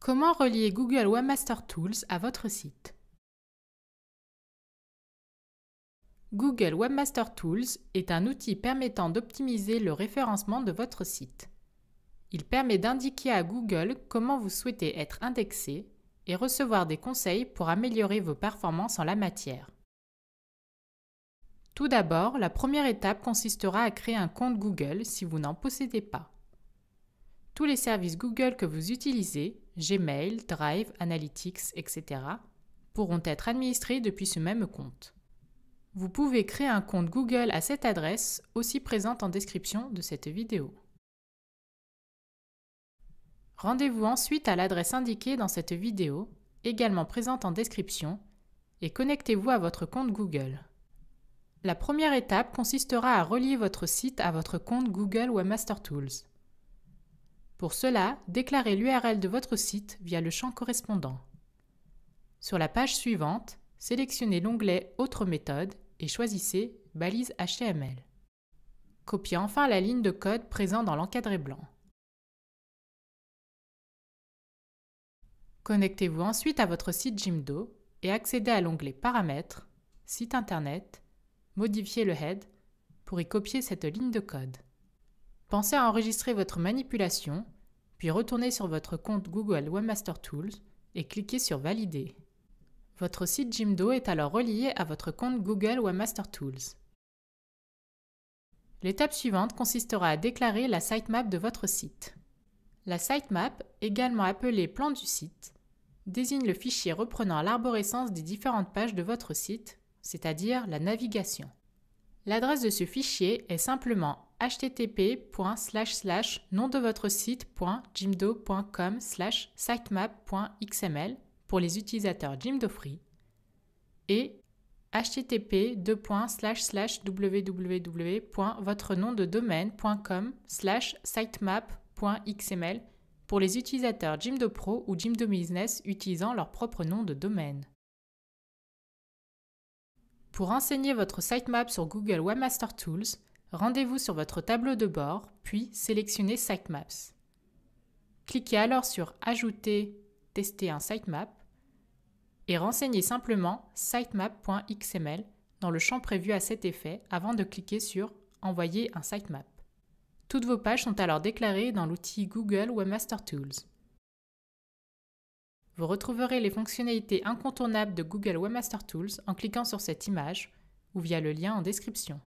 Comment relier Google Webmaster Tools à votre site Google Webmaster Tools est un outil permettant d'optimiser le référencement de votre site. Il permet d'indiquer à Google comment vous souhaitez être indexé et recevoir des conseils pour améliorer vos performances en la matière. Tout d'abord, la première étape consistera à créer un compte Google si vous n'en possédez pas tous les services Google que vous utilisez, Gmail, Drive, Analytics, etc., pourront être administrés depuis ce même compte. Vous pouvez créer un compte Google à cette adresse, aussi présente en description de cette vidéo. Rendez-vous ensuite à l'adresse indiquée dans cette vidéo, également présente en description, et connectez-vous à votre compte Google. La première étape consistera à relier votre site à votre compte Google Webmaster Tools. Pour cela, déclarez l'URL de votre site via le champ correspondant. Sur la page suivante, sélectionnez l'onglet Autre méthode et choisissez Balise HTML. Copiez enfin la ligne de code présente dans l'encadré blanc. Connectez-vous ensuite à votre site Jimdo et accédez à l'onglet Paramètres, Site Internet, Modifier le head pour y copier cette ligne de code. Pensez à enregistrer votre manipulation, puis retournez sur votre compte Google Webmaster Tools et cliquez sur Valider. Votre site Jimdo est alors relié à votre compte Google Webmaster Tools. L'étape suivante consistera à déclarer la sitemap de votre site. La sitemap, également appelée plan du site, désigne le fichier reprenant l'arborescence des différentes pages de votre site, c'est-à-dire la navigation. L'adresse de ce fichier est simplement http://nom sitemapxml pour les utilisateurs Jimdo Free et http://www.votrenomdedomaine.com/sitemap.xml pour les utilisateurs Jimdo Pro ou Jimdo Business utilisant leur propre nom de domaine. Pour enseigner votre sitemap sur Google Webmaster Tools, Rendez-vous sur votre tableau de bord, puis sélectionnez Sitemaps. Cliquez alors sur Ajouter, Tester un sitemap et renseignez simplement sitemap.xml dans le champ prévu à cet effet avant de cliquer sur Envoyer un sitemap. Toutes vos pages sont alors déclarées dans l'outil Google Webmaster Tools. Vous retrouverez les fonctionnalités incontournables de Google Webmaster Tools en cliquant sur cette image ou via le lien en description.